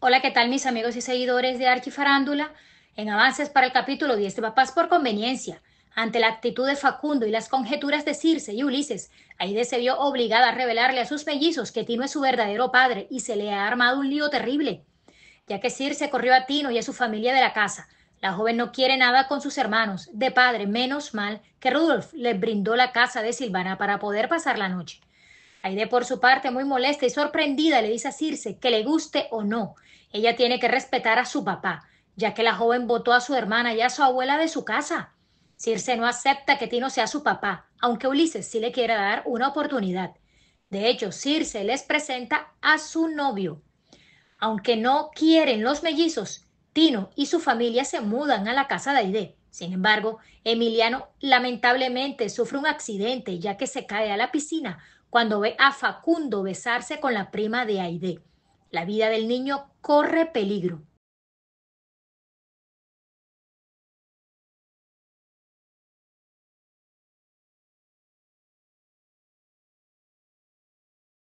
Hola, ¿qué tal mis amigos y seguidores de Archifarándula? En avances para el capítulo 10 de Papás por conveniencia, ante la actitud de Facundo y las conjeturas de Circe y Ulises, Aide se vio obligada a revelarle a sus mellizos que Tino es su verdadero padre y se le ha armado un lío terrible, ya que Circe corrió a Tino y a su familia de la casa, la joven no quiere nada con sus hermanos, de padre, menos mal que Rudolf les brindó la casa de Silvana para poder pasar la noche. Aide, por su parte, muy molesta y sorprendida, le dice a Circe que le guste o no, ella tiene que respetar a su papá, ya que la joven votó a su hermana y a su abuela de su casa. Circe no acepta que Tino sea su papá, aunque Ulises sí le quiere dar una oportunidad. De hecho, Circe les presenta a su novio. Aunque no quieren los mellizos, Tino y su familia se mudan a la casa de Aide. Sin embargo, Emiliano lamentablemente sufre un accidente ya que se cae a la piscina cuando ve a Facundo besarse con la prima de Aide. La vida del niño corre peligro.